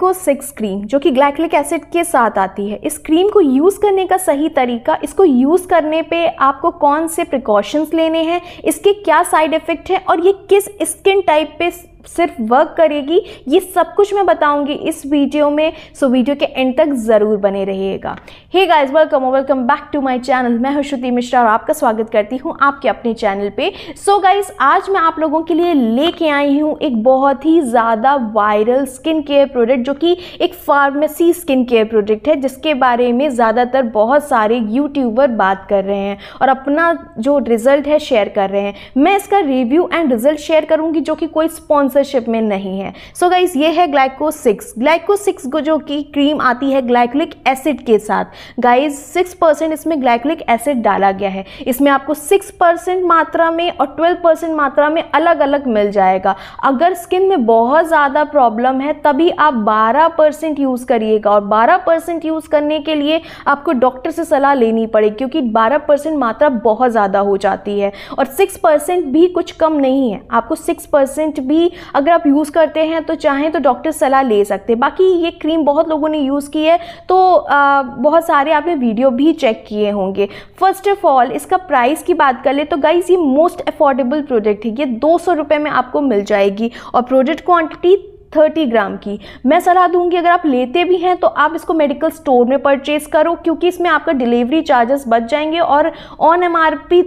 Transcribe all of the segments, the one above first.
लैक्को six cream जो कि ग्लाइक्लिक acid के साथ आती है इस क्रीम को यूज़ करने का सही तरीका इसको यूज़ करने पे आपको कौन से प्रिकॉशंस लेने हैं इसके क्या साइड इफ़ेक्ट हैं और ये किस स्किन टाइप पे सिर्फ वर्क करेगी ये सब कुछ मैं बताऊंगी इस वीडियो में सो वीडियो के एंड तक ज़रूर बने रहिएगा hey guys welcome welcome back to my channel मैं हूं श्रुति मिश्रा और आपका स्वागत करती हूँ आपके अपने चैनल पे सो so गाइस आज मैं आप लोगों के लिए लेके आई हूँ एक बहुत ही ज़्यादा वायरल स्किन केयर प्रोडक्ट जो कि एक फार्मेसी स्किन केयर प्रोडक्ट है जिसके बारे में ज़्यादातर बहुत सारे यूट्यूबर बात कर रहे हैं और अपना जो रिज़ल्ट है शेयर कर रहे हैं मैं इसका रिव्यू एंड रिज़ल्ट शेयर करूँगी जो कि कोई स्पॉन्स स्पॉन्सरशिप में नहीं है सो so गाइज ये है ग्लाइको सिक्स ग्लाइको सिक्स जो कि क्रीम आती है ग्लाइकोलिक एसिड के साथ गाइज सिक्स परसेंट इसमें ग्लाइकोलिक एसिड डाला गया है इसमें आपको सिक्स परसेंट मात्रा में और ट्वेल्व परसेंट मात्रा में अलग अलग मिल जाएगा अगर स्किन में बहुत ज़्यादा प्रॉब्लम है तभी आप बारह परसेंट यूज़ करिएगा और बारह परसेंट यूज़ करने के लिए आपको डॉक्टर से सलाह लेनी पड़ेगी क्योंकि बारह परसेंट मात्रा बहुत ज़्यादा हो जाती है और सिक्स परसेंट भी कुछ कम नहीं है आपको सिक्स परसेंट भी अगर आप यूज़ करते हैं तो चाहें तो डॉक्टर सलाह ले सकते हैं बाकी ये क्रीम बहुत लोगों ने यूज़ की है तो आ, बहुत सारे आपने वीडियो भी चेक किए होंगे फर्स्ट ऑफ ऑल इसका प्राइस की बात कर ले तो गाइज ये मोस्ट अफोर्डेबल प्रोडक्ट है ये दो सौ में आपको मिल जाएगी और प्रोडक्ट क्वान्टिटी थर्टी ग्राम की मैं सलाह दूंगी अगर आप लेते भी हैं तो आप इसको मेडिकल स्टोर में परचेज करो क्योंकि इसमें आपका डिलीवरी चार्जेस बच जाएंगे और ऑन एम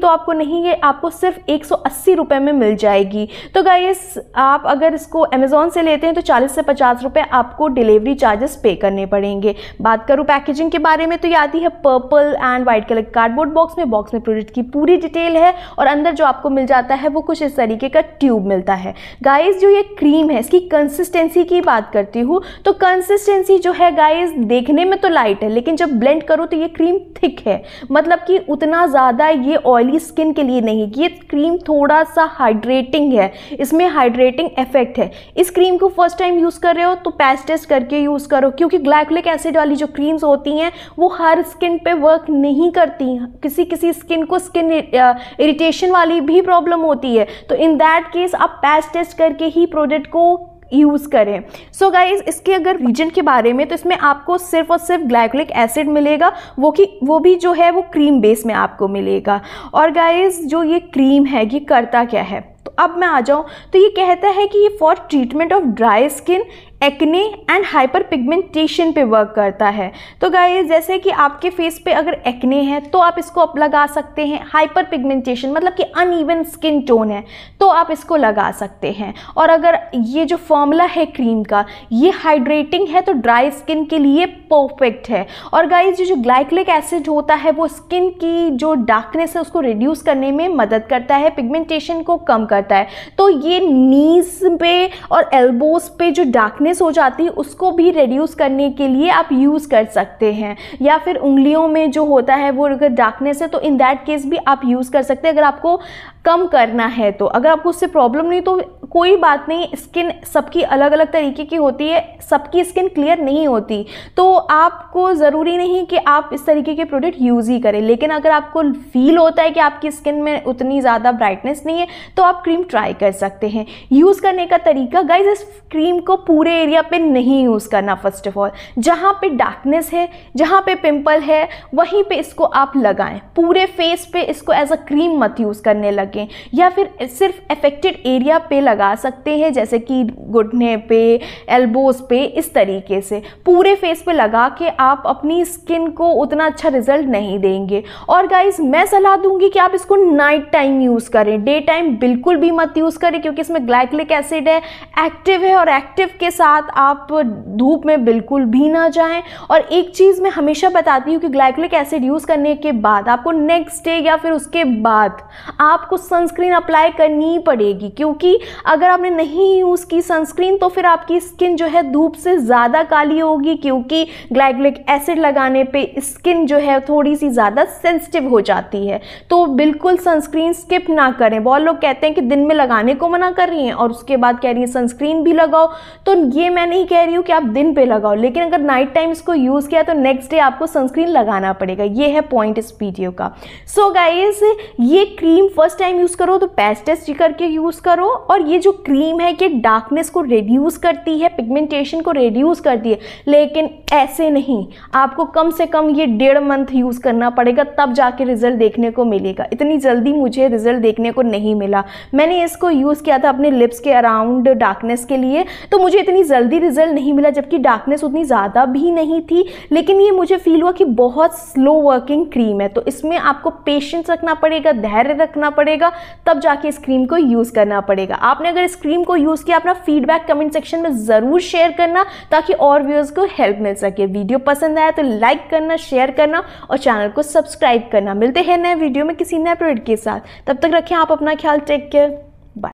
तो आपको नहीं है आपको सिर्फ एक सौ में मिल जाएगी तो गाइस आप अगर इसको अमेज़ोन से लेते हैं तो चालीस से पचास रुपये आपको डिलीवरी चार्जेस पे करने पड़ेंगे बात करूँ पैकेजिंग के बारे में तो ये आती है purple and white colour cardboard box में बॉक्स में प्रोडक्ट की पूरी डिटेल है और अंदर जो आपको मिल जाता है वो कुछ इस तरीके का ट्यूब मिलता है गाइस जो ये क्रीम है इसकी कंसिस्ट कंसिस्टेंसी की बात करती हूँ तो कंसिस्टेंसी जो है गाइस देखने में तो लाइट है लेकिन जब ब्लेंड करो तो ये क्रीम थिक है मतलब कि उतना ज़्यादा ये ऑयली स्किन के लिए नहीं ये क्रीम थोड़ा सा हाइड्रेटिंग है इसमें हाइड्रेटिंग इफेक्ट है इस क्रीम को फर्स्ट टाइम यूज़ कर रहे हो तो पैच टेस्ट करके यूज़ करो क्योंकि ग्लाइकोलिक एसिड वाली जो क्रीम्स होती हैं वो हर स्किन पर वर्क नहीं करती किसी किसी स्किन को स्किन इरिटेशन वाली भी प्रॉब्लम होती है तो इन दैट केस आप पैच टेस्ट करके ही प्रोडक्ट को यूज़ करें सो so गाइज इसके अगर रीजन के बारे में तो इसमें आपको सिर्फ और सिर्फ ग्लाइकोलिक एसिड मिलेगा वो कि वो भी जो है वो क्रीम बेस में आपको मिलेगा और गाइज जो ये क्रीम है ये करता क्या है तो अब मैं आ जाऊँ तो ये कहता है कि ये for treatment of dry skin acne and hyperpigmentation पे वर्क करता है तो गाय जैसे कि आपके फेस पे अगर एक्ने है तो आप इसको आप लगा सकते हैं हाइपर पिगमेंटेशन मतलब कि अनइवन स्किन टोन है तो आप इसको लगा सकते हैं और अगर ये जो फॉर्मूला है क्रीम का ये हाइड्रेटिंग है तो ड्राई स्किन के लिए परफेक्ट है और गाइज ये जो ग्लाइक्लिक एसिड होता है वो स्किन की जो डार्कनेस है उसको रिड्यूस करने में मदद करता है पिगमेंटेशन को कम करता है तो ये नीज पे और एल्बोज पे जो डार्कनेस थिकनेस हो जाती है उसको भी रिड्यूस करने के लिए आप यूज़ कर सकते हैं या फिर उंगलियों में जो होता है वो अगर डार्कनेस है तो इन दैट केस भी आप यूज़ कर सकते हैं अगर आपको कम करना है तो अगर आपको उससे प्रॉब्लम नहीं तो कोई बात नहीं स्किन सबकी अलग अलग तरीके की होती है सबकी स्किन क्लियर नहीं होती तो आपको ज़रूरी नहीं कि आप इस तरीके के प्रोडक्ट यूज़ ही करें लेकिन अगर आपको फील होता है कि आपकी स्किन में उतनी ज़्यादा ब्राइटनेस नहीं है तो आप क्रीम ट्राई कर सकते हैं यूज़ करने का तरीका गाइज इस क्रीम को पूरे एरिया पर नहीं यूज़ करना फर्स्ट ऑफ ऑल जहाँ पर डार्कनेस है जहाँ पर पिम्पल है वहीं पर इसको आप लगाएं पूरे फेस पे इसको एज अ क्रीम मत यूज़ करने लगें या फिर सिर्फ अफेक्टेड एरिया पे लगा लगा सकते हैं जैसे कि घुटने पे एल्बोज पे इस तरीके से पूरे फेस पे लगा के आप अपनी स्किन को उतना अच्छा रिजल्ट नहीं देंगे और गाइज मैं सलाह दूंगी कि आप इसको नाइट टाइम यूज़ करें डे टाइम बिल्कुल भी मत यूज़ करें क्योंकि इसमें ग्लाइक्लिक एसिड है एक्टिव है और एक्टिव के साथ आप धूप में बिल्कुल भी ना जाएं और एक चीज़ मैं हमेशा बताती हूँ कि ग्लाइक्लिक एसिड यूज़ करने के बाद आपको नेक्स्ट डे या फिर उसके बाद आपको सनस्क्रीन अप्लाई करनी पड़ेगी क्योंकि अगर आपने नहीं यूज़ की सनस्क्रीन तो फिर आपकी स्किन जो है धूप से ज़्यादा काली होगी क्योंकि ग्लाइकोलिक एसिड लगाने पर स्किन जो है थोड़ी सी ज़्यादा सेंसिटिव हो जाती है तो बिल्कुल सनस्क्रीन स्किप ना करें बहुत लोग कहते हैं कि दिन में लगाने को मना कर रही हैं और उसके बाद कह रही हैं सनस्क्रीन भी लगाओ तो ये मैं नहीं कह रही हूँ कि आप दिन पर लगाओ लेकिन अगर नाइट टाइम इसको यूज़ किया तो नेक्स्ट डे आपको सनस्क्रीन लगाना पड़ेगा ये है पॉइंट इस वीडियो का सो so गाइज ये क्रीम फर्स्ट टाइम यूज़ करो तो पैच टेस्ट करके यूज़ करो और ये जो क्रीम है कि डार्कनेस को रिड्यूस करती है पिगमेंटेशन को रिड्यूस करती है लेकिन ऐसे नहीं आपको कम से कम ये डेढ़ मंथ यूज़ करना पड़ेगा तब जाके रिज़ल्ट देखने को मिलेगा इतनी जल्दी मुझे रिज़ल्ट देखने को नहीं मिला मैंने इसको यूज़ किया था अपने लिप्स के अराउंड डार्कनेस के लिए तो मुझे इतनी जल्दी रिज़ल्ट नहीं मिला जबकि डार्कनेस उतनी ज़्यादा भी नहीं थी लेकिन ये मुझे फील हुआ कि बहुत स्लो वर्किंग क्रीम है तो इसमें आपको पेशेंस रखना पड़ेगा धैर्य रखना पड़ेगा तब जाके इस क्रीम को यूज़ करना पड़ेगा आप आपने अगर इस क्रीम को यूज़ किया अपना फीडबैक कमेंट सेक्शन में ज़रूर शेयर करना ताकि और व्यूअर्स को हेल्प मिल सके वीडियो पसंद आया तो लाइक करना शेयर करना और चैनल को सब्सक्राइब करना मिलते हैं नए वीडियो में किसी नए प्रोडक्ट के साथ तब तक रखें आप अपना ख्याल टेक केयर